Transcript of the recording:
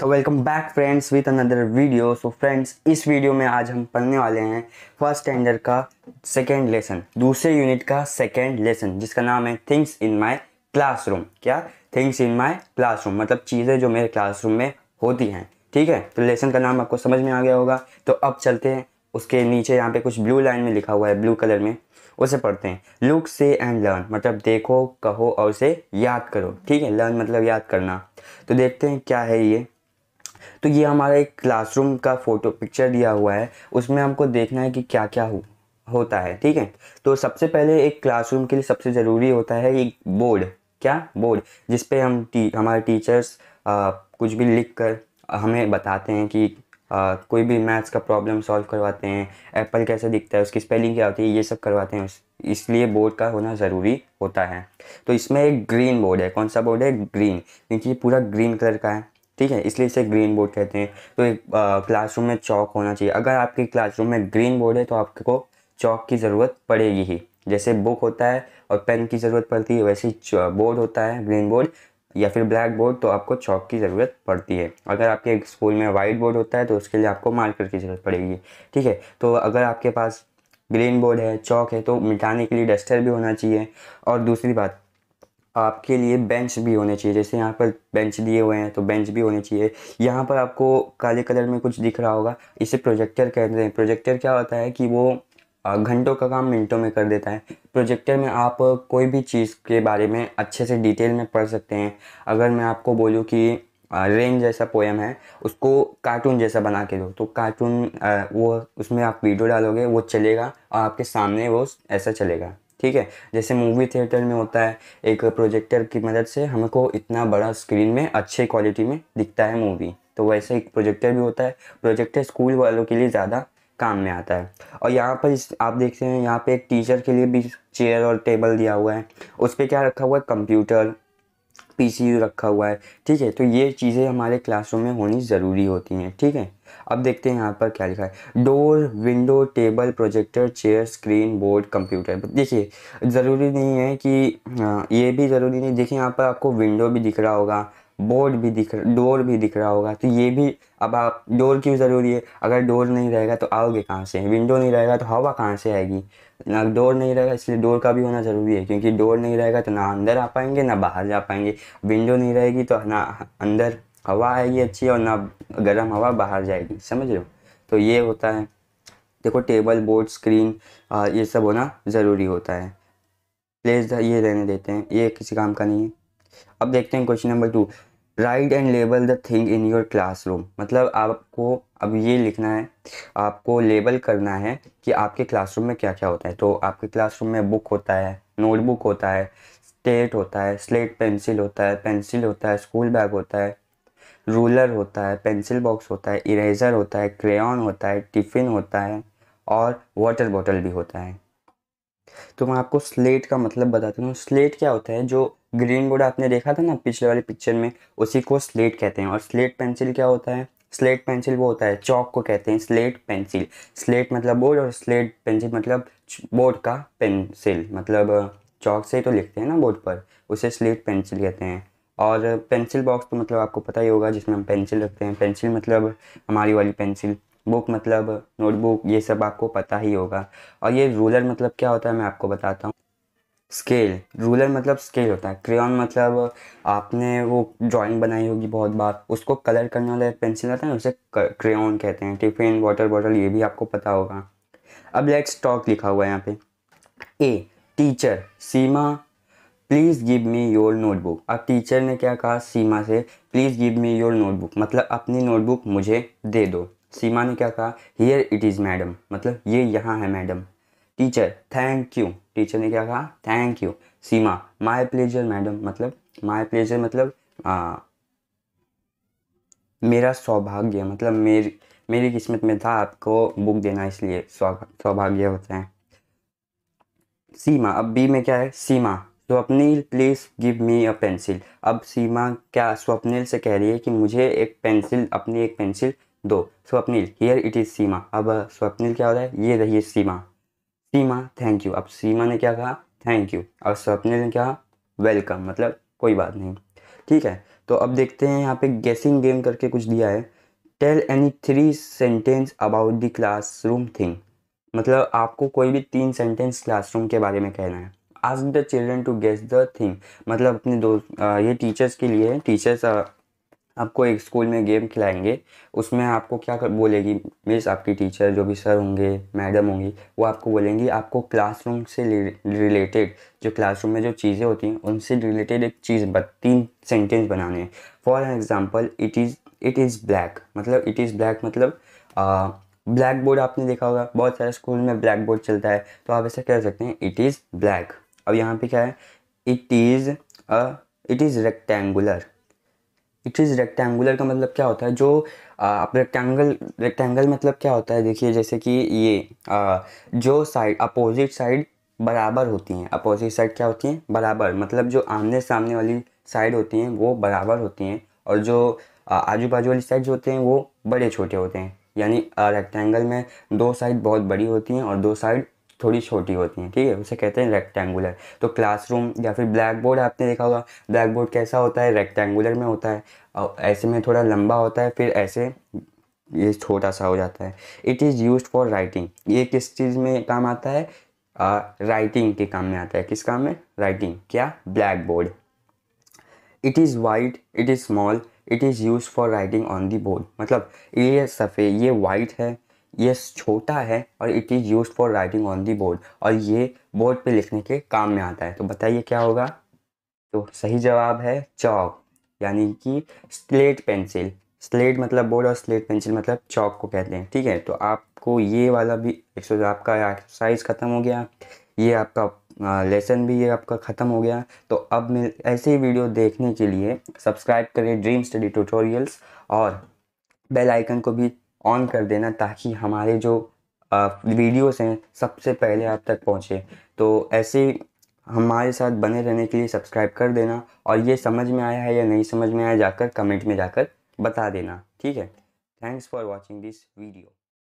so welcome back friends with another video so friends इस video में आज हम पढ़ने वाले हैं फर्स्ट स्टैंडर्ड का सेकेंड लेसन दूसरे यूनिट का सेकेंड लेसन जिसका नाम है थिंग्स इन क्लास क्लासरूम क्या थिंग्स इन माई क्लासरूम मतलब चीज़ें जो मेरे क्लासरूम में होती हैं ठीक है तो लेसन का नाम आपको समझ में आ गया होगा तो अब चलते हैं उसके नीचे यहाँ पे कुछ ब्लू लाइन में लिखा हुआ है ब्लू कलर में उसे पढ़ते हैं लुक से एंड लर्न मतलब देखो कहो और उसे याद करो ठीक है लर्न मतलब याद करना तो देखते हैं क्या है ये तो ये हमारा एक क्लासरूम का फ़ोटो पिक्चर दिया हुआ है उसमें हमको देखना है कि क्या क्या हो होता है ठीक है तो सबसे पहले एक क्लासरूम के लिए सबसे ज़रूरी होता है एक बोर्ड क्या बोर्ड जिस पे हम टी हमारे टीचर्स आ, कुछ भी लिख कर हमें बताते हैं कि आ, कोई भी मैथ्स का प्रॉब्लम सॉल्व करवाते हैं एप्पल कैसे दिखता है उसकी स्पेलिंग क्या होती है ये सब करवाते हैं इसलिए बोर्ड का होना ज़रूरी होता है तो इसमें एक ग्रीन बोर्ड है कौन सा बोर्ड है ग्रीन क्योंकि पूरा ग्रीन कलर का है ठीक है इसलिए इसे ग्रीन बोर्ड कहते हैं तो एक क्लासरूम में चौक होना चाहिए अगर आपके क्लासरूम में ग्रीन बोर्ड है तो आपको चौक की ज़रूरत पड़ेगी ही जैसे बुक होता है और पेन की ज़रूरत पड़ती है वैसे ही बोर्ड होता है ग्रीन बोर्ड या फिर ब्लैक बोर्ड तो आपको चौक की ज़रूरत पड़ती है अगर आपके स्कूल में वाइट बोर्ड होता है तो उसके लिए आपको मार्कर की ज़रूरत पड़ेगी ठीक है तो अगर आपके पास ग्रीन बोर्ड है चौक है तो मिटाने के लिए डस्टर भी होना चाहिए और दूसरी बात आपके लिए बेंच भी होने चाहिए जैसे यहाँ पर बेंच दिए हुए हैं तो बेंच भी होने चाहिए यहाँ पर आपको काले कलर में कुछ दिख रहा होगा इसे प्रोजेक्टर कहते हैं प्रोजेक्टर क्या होता है कि वो घंटों का काम मिनटों में कर देता है प्रोजेक्टर में आप कोई भी चीज़ के बारे में अच्छे से डिटेल में पढ़ सकते हैं अगर मैं आपको बोलूँ कि रेन जैसा पोएम है उसको कार्टून जैसा बना के दो तो कार्टून वो उसमें आप वीडियो डालोगे वो चलेगा और आपके सामने वो ऐसा चलेगा ठीक है जैसे मूवी थिएटर में होता है एक प्रोजेक्टर की मदद से हमको इतना बड़ा स्क्रीन में अच्छे क्वालिटी में दिखता है मूवी तो वैसे एक प्रोजेक्टर भी होता है प्रोजेक्टर स्कूल वालों के लिए ज़्यादा काम में आता है और यहाँ पर इस आप देखते हैं यहाँ पे एक टीचर के लिए भी चेयर और टेबल दिया हुआ है उस पर क्या रखा हुआ है कंप्यूटर पी रखा हुआ है ठीक है तो ये चीज़ें हमारे क्लासरूम में होनी ज़रूरी होती हैं ठीक है अब देखते हैं यहाँ पर क्या लिखा है door window table projector chair screen board computer देखिए ज़रूरी नहीं है कि हाँ, ये भी ज़रूरी नहीं देखिए यहाँ पर आपको विंडो भी दिख रहा होगा बोर्ड भी दिख डोर भी दिख रहा होगा तो ये भी अब आप डोर क्यों ज़रूरी है अगर डोर नहीं रहेगा तो आओगे कहाँ से विंडो नहीं रहेगा तो हवा कहाँ से आएगी ना डोर नहीं रहेगा इसलिए डोर का भी होना ज़रूरी है क्योंकि डोर नहीं रहेगा तो ना अंदर आ पाएंगे ना बाहर जा पाएंगे विंडो नहीं रहेगी तो ना अंदर हवा आएगी अच्छी और ना गर्म हवा बाहर जाएगी समझ लो तो ये होता है देखो टेबल बोर्ड स्क्रीन ये सब होना ज़रूरी होता है प्लेस ये रहने देते हैं ये किसी काम का नहीं है अब देखते हैं question number two write and label the thing in your room मतलब आपको अब ये लिखना है आपको लेबल करना है कि आपके क्लासरूम में क्या क्या होता है तो आपके क्लासरूम में बुक होता है नोटबुक होता है स्टेट होता है स्लेट पेंसिल होता है पेंसिल होता है स्कूल बैग होता है रूलर होता है पेंसिल बॉक्स होता है इरेजर होता है क्रेन होता है टिफ़िन होता है और वाटर बॉटल भी होता है तो मैं आपको स्लेट का मतलब बताती हूँ स्लेट क्या होता है जो ग्रीन बोर्ड आपने देखा था ना पिछले वाले पिक्चर में उसी को स्लेट कहते हैं और स्लेट पेंसिल क्या होता है स्लेट पेंसिल वो होता है चौक को कहते हैं स्लेट पेंसिल स्लेट मतलब बोर्ड और स्लेट पेंसिल मतलब बोर्ड का पेंसिल मतलब चौक से ही तो लिखते हैं ना बोर्ड पर उसे स्लेट पेंसिल कहते हैं और पेंसिल बॉक्स तो मतलब आपको पता ही होगा जिसमें हम पेंसिल रखते हैं पेंसिल मतलब हमारी वाली पेंसिल बुक मतलब नोटबुक ये सब आपको पता ही होगा और ये रूलर मतलब क्या होता है मैं आपको बताता हूँ स्केल रूलर मतलब स्केल होता है क्रेन मतलब आपने वो ड्राइंग बनाई होगी बहुत बार उसको कलर करने वाला पेंसिल आता है उसे क्रेन कहते हैं टिफिन वाटर बॉटल ये भी आपको पता होगा अब लेट्स टॉक लिखा हुआ है यहाँ पे a teacher Seema please give me your notebook अब टीचर ने क्या कहा सीमा से please give me your notebook मतलब अपनी नोटबुक मुझे दे दो सीमा ने क्या कहा हियर इट इज़ मैडम मतलब ये यहाँ है madam teacher thank you teacher ने क्या कहा thank you Seema my pleasure madam मतलब माय प्लेजर मतलब आ, मेरा सौभाग्य मतलब मेरी मेरी किस्मत में था आपको बुक देना इसलिए सौभाग्य होता है सीमा अब बी में क्या है सीमा तो Swapnil please give me a pencil अब सीमा क्या स्वप्निल से कह रही है कि मुझे एक पेंसिल अपनी एक पेंसिल दो Swapnil here it is Seema अब स्वप्निल क्या हो रहा है ये रही है सीमा सीमा थैंक यू अब सीमा ने क्या कहा थैंक यू और स्वप्निल ने क्या कहा वेलकम मतलब कोई बात नहीं ठीक है तो अब देखते हैं यहाँ पे गेसिंग गेम करके कुछ दिया है tell any three sentence about the classroom thing मतलब आपको कोई भी तीन सेंटेंस क्लासरूम के बारे में कहना है आज the children to guess the thing मतलब अपने दोस्त ये टीचर्स के लिए टीचर्स आपको एक स्कूल में गेम खिलाएंगे उसमें आपको क्या कर बोलेगी मिस आपकी टीचर जो भी सर होंगे मैडम होंगी वो आपको बोलेंगी आपको क्लासरूम से रिलेटेड जो क्लासरूम में जो चीज़ें होती हैं उनसे रिलेटेड एक चीज़ बत तीन सेंटेंस बनाने हैं for example it is it is black मतलब इट इज़ ब्लैक मतलब आ, ब्लैक बोर्ड आपने देखा होगा बहुत सारे स्कूल में ब्लैक बोर्ड चलता है तो आप ऐसा कह सकते हैं इट इज़ ब्लैक अब यहाँ पे क्या है it is it is rectangular it is rectangular का मतलब क्या होता है जो आप रेक्टेंगल रेक्टेंगल मतलब क्या होता है देखिए जैसे कि ये आ, जो साइड अपोजिट साइड बराबर होती हैं अपोजिट साइड क्या होती हैं बराबर मतलब जो आमने सामने वाली साइड होती हैं वो बराबर होती हैं और जो आजू बाजू वाली साइड होते हैं वो बड़े छोटे होते हैं यानी रेक्टेंगल में दो साइड बहुत बड़ी होती हैं और दो साइड थोड़ी छोटी होती हैं ठीक है उसे कहते हैं रेक्टेंगुलर तो क्लासरूम या फिर ब्लैक बोर्ड आपने देखा होगा ब्लैक बोर्ड कैसा होता है रेक्टेंगुलर में होता है और ऐसे में थोड़ा लंबा होता है फिर ऐसे ये छोटा सा हो जाता है it is use for writing ये किस चीज़ में काम आता है राइटिंग के काम में आता है किस काम में राइटिंग क्या black board it is white it is small it is use for writing on the board मतलब ये सफ़ेद ये वाइट है ये छोटा है और it is use for writing on the board और ये बोर्ड पे लिखने के काम में आता है तो बताइए क्या होगा तो सही जवाब है चौक यानी कि स्लेट पेंसिल स्लेट मतलब बोर्ड और स्लेट पेंसिल मतलब चौक को कहते हैं ठीक है तो आपको ये वाला भी एक्सरसाइज आपका एक्सरसाइज ख़त्म हो गया ये आपका लेसन भी ये आपका ख़त्म हो गया तो अब मिल ऐसे ही वीडियो देखने के लिए सब्सक्राइब करें ड्रीम स्टडी ट्यूटोरियल्स और बेल आइकन को भी ऑन कर देना ताकि हमारे जो वीडियोस हैं सबसे पहले आप तक पहुँचे तो ऐसे हमारे साथ बने रहने के लिए सब्सक्राइब कर देना और ये समझ में आया है या नहीं समझ में आया जाकर कमेंट में जाकर बता देना ठीक है thanks for watching this video